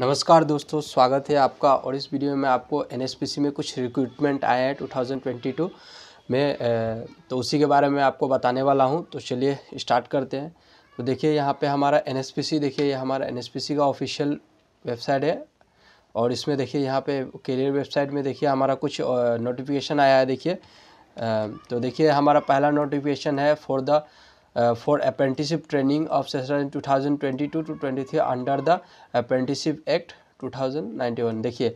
नमस्कार दोस्तों स्वागत है आपका और इस वीडियो में आपको एन में कुछ रिक्रूटमेंट आया है 2022 में तो उसी के बारे में आपको बताने वाला हूं तो चलिए स्टार्ट करते हैं तो देखिए यहाँ पे हमारा एन देखिए ये हमारा एन का ऑफिशियल वेबसाइट है और इसमें देखिए यहाँ पे करियर वेबसाइट में देखिए हमारा कुछ नोटिफिकेशन आया है देखिए तो देखिए हमारा पहला नोटिफिकेशन है for the twenty two two twenty three 2022 the apprenticeship act two thousand ninety one देखिए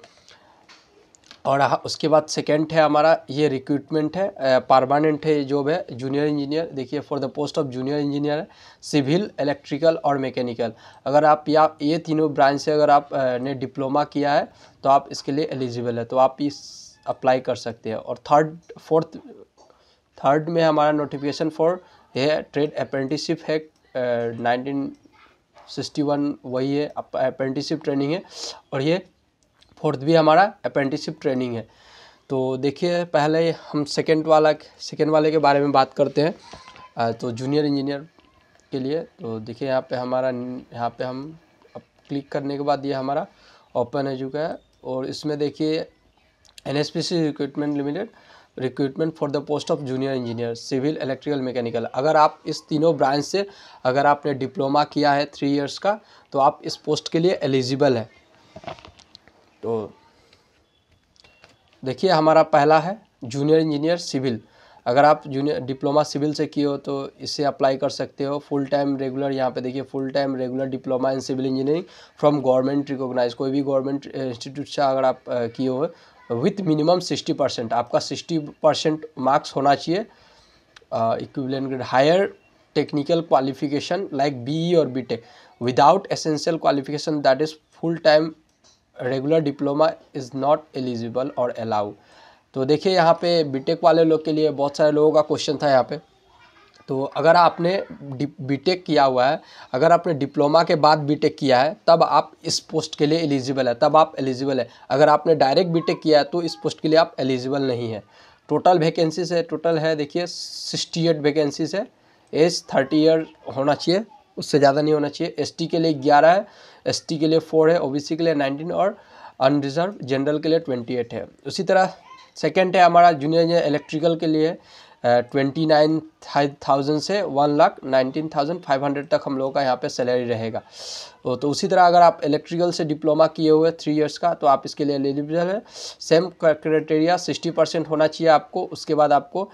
और उसके बाद सेकेंड है हमारा ये रिक्रूटमेंट है परमानेंट uh, है जॉब है जूनियर इंजीनियर देखिए for the post of junior engineer civil electrical और मैकेनिकल अगर आप या ये तीनों ब्रांच से अगर आप uh, ने डिप्लोमा किया है तो आप इसके लिए एलिजिबल है तो आप इस अप्लाई कर सकते हैं और थर्ड फोर्थ थर्ड में हमारा नोटिफिकेशन फॉर यह ट्रेड अप्रेंटिसिप है नाइनटीन सिक्सटी वन वही है अप्रेंटिसिप ट्रेनिंग है और ये फोर्थ भी हमारा अप्रेंटिसिप ट्रेनिंग है तो देखिए पहले हम सेकेंड वाला सेकेंड वाले के बारे में बात करते हैं तो जूनियर इंजीनियर के लिए तो देखिए यहाँ पे हमारा यहाँ पे हम अब क्लिक करने के बाद ये हमारा ओपन है चुका है और इसमें देखिए N S P C recruitment limited recruitment for the post of junior engineer civil electrical mechanical अगर आप इस तीनों ब्रांच से अगर आपने डिप्लोमा किया है थ्री इयर्स का तो आप इस पोस्ट के लिए एलिजिबल है तो देखिए हमारा पहला है जूनियर इंजीनियर सिविल अगर आप जूनियर डिप्लोमा सिविल से किए हो तो इसे अप्लाई कर सकते हो फुल टाइम रेगुलर यहाँ पे देखिए full time regular diploma in civil engineering from government recognise कोई भी गवर्नमेंट इंस्टीट्यूट से अगर आप किए हो विथ मिनिमम सिक्सटी परसेंट आपका सिक्सटी परसेंट मार्क्स होना चाहिए equivalent grade higher technical qualification like BE और BTech without essential qualification that is full time regular diploma is not eligible और अलाउ तो देखिए यहाँ पे बीटेक वाले लोग के लिए बहुत सारे लोगों का क्वेश्चन था यहाँ पे तो अगर आपने बीटेक किया हुआ है अगर आपने डिप्लोमा के बाद बीटेक किया है तब आप इस पोस्ट के लिए एलिजिबल है तब आप एलिजिबल है अगर आपने डायरेक्ट बीटेक किया है तो इस पोस्ट के लिए आप एलिजिबल नहीं है टोटल वैकेंसीज है टोटल है देखिए सिक्सटी एट वैकेंसीज है एज थर्टी ईयर होना चाहिए उससे ज़्यादा नहीं होना चाहिए टी के लिए ग्यारह है टी के लिए फोर है सी के लिए नाइनटीन और अनरिजर्व जनरल के लिए ट्वेंटी एट है उसी तरह सेकेंड है हमारा जूनियर इलेक्ट्रिकल के लिए ट्वेंटी नाइन थाउजेंड से one lakh nineteen thousand five hundred तक हम लोगों का यहाँ पे सैलरी रहेगा तो उसी तरह अगर आप इलेक्ट्रिकल से डिप्लोमा किए हुए थ्री इयर्स का तो आप इसके लिए एलिजिबल है सेम क्राइटेरिया सिक्सटी परसेंट होना चाहिए आपको उसके बाद आपको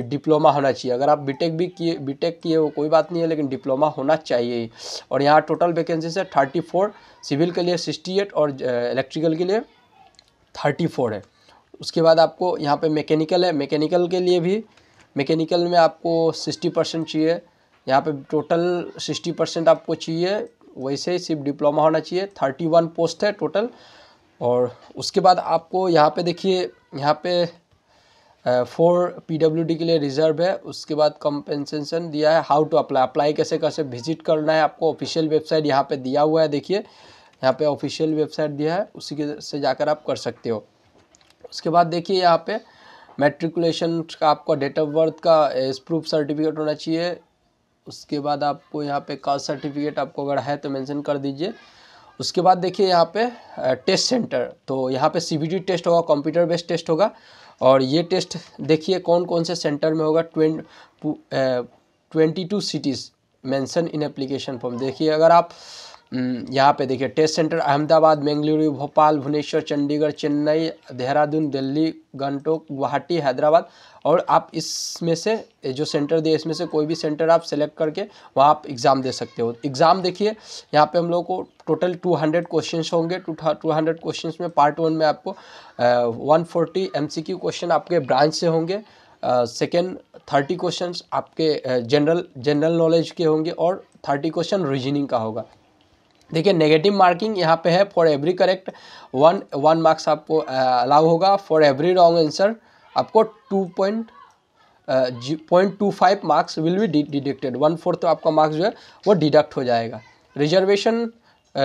डिप्लोमा होना चाहिए अगर आप बीटेक भी किए बीटेक किए हो कोई बात नहीं है लेकिन डिप्लोमा होना चाहिए और यहाँ टोटल वैकेंसी है थर्टी फोर सिविल के लिए सिक्सटी एट और इलेक्ट्रिकल के लिए थर्टी फोर है उसके बाद आपको यहाँ पे मैकेनिकल है मैकेनिकल के लिए भी मैकेनिकल में आपको सिक्सटी परसेंट चाहिए यहाँ पे टोटल सिक्सटी परसेंट आपको चाहिए वैसे ही सिर्फ डिप्लोमा होना चाहिए थर्टी वन पोस्ट है टोटल और उसके बाद आपको यहाँ पे देखिए यहाँ पे फोर पी डब्ल्यू डी के लिए रिजर्व है उसके बाद कंपेंसेशन दिया है हाउ टू अप्लाई अप्लाई कैसे कैसे विजिट करना है आपको ऑफिशियल वेबसाइट यहाँ पे दिया हुआ है देखिए यहाँ पे ऑफिशियल वेबसाइट दिया है उसी के से जाकर आप कर सकते हो उसके बाद देखिए यहाँ पे मेट्रिकुलेशन का आपका डेट ऑफ बर्थ का प्रूफ eh, सर्टिफिकेट होना चाहिए उसके बाद आपको यहाँ पे कास्ट सर्टिफिकेट आपको अगर है तो मेंशन कर दीजिए उसके बाद देखिए यहाँ पे टेस्ट eh, सेंटर तो यहाँ पे सीबीटी टेस्ट होगा कंप्यूटर बेस्ड टेस्ट होगा और ये टेस्ट देखिए कौन कौन से सेंटर में होगा ट्वें twenty two cities mention in application form देखिए अगर आप हम्म, यहाँ पे देखिए टेस्ट सेंटर अहमदाबाद बेंगलुरु भोपाल भुवनेश्वर चंडीगढ़ चेन्नई देहरादून दिल्ली गंटोक गुवाहाटी हैदराबाद और आप इसमें से जो सेंटर दिए इसमें से कोई भी सेंटर आप सेलेक्ट करके वहाँ आप एग्ज़ाम दे सकते हो एग्ज़ाम देखिए यहाँ पे हम लोग को टोटल 200 क्वेश्चन होंगे टू हंड्रेड क्वेश्चन में पार्ट वन में आपको वन फोर्टी एम क्वेश्चन आपके ब्रांच से होंगे सेकेंड थर्टी क्वेश्चन आपके जनरल जनरल नॉलेज के होंगे और थर्टी क्वेश्चन रीजनिंग का होगा देखिए नेगेटिव मार्किंग यहाँ पे है for every correct one one marks आपको अलाउ होगा फॉर एवरी रॉन्ग आंसर आपको two point point two five marks will be deducted one fourth तो आपका मार्क्स जो है वो डिडक्ट हो जाएगा reservation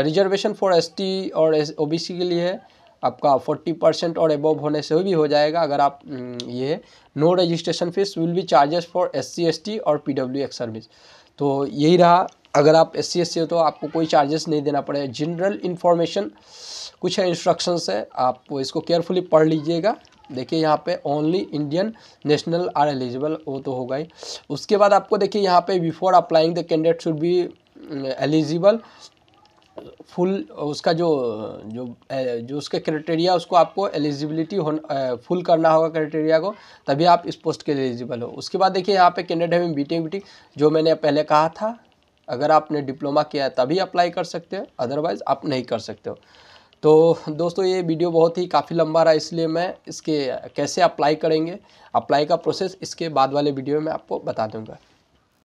reservation for S T और एस ओ बी सी के लिए है आपका फोर्टी परसेंट और एबव होने से भी हो जाएगा अगर आप ये no registration fees will be charges for S C S T और पी डब्ल्यू एक्स सर्विस तो यही रहा अगर आप एस सी हो तो आपको कोई चार्जेस नहीं देना पड़ेगा जनरल इन्फॉर्मेशन कुछ है इंस्ट्रक्शंस है आप इसको केयरफुली पढ़ लीजिएगा देखिए यहाँ पे only Indian national are eligible वो तो होगा ही उसके बाद आपको देखिए यहाँ पे before applying the candidate should be eligible full उसका जो जो जो उसके क्राइटेरिया उसको आपको एलिजिबिलिटी हो फुल करना होगा क्राइटेरिया को तभी आप इस पोस्ट के लिए एलिजिबल हो उसके बाद देखिए यहाँ पे कैंडिडेट है मीटिंग वीटिंग e e, जो मैंने पहले कहा था अगर आपने डिप्लोमा किया है तभी अप्लाई कर सकते हो अदरवाइज़ आप नहीं कर सकते हो तो दोस्तों ये वीडियो बहुत ही काफ़ी लंबा रहा इसलिए मैं इसके कैसे अप्लाई करेंगे अप्लाई का प्रोसेस इसके बाद वाले वीडियो में आपको बता दूंगा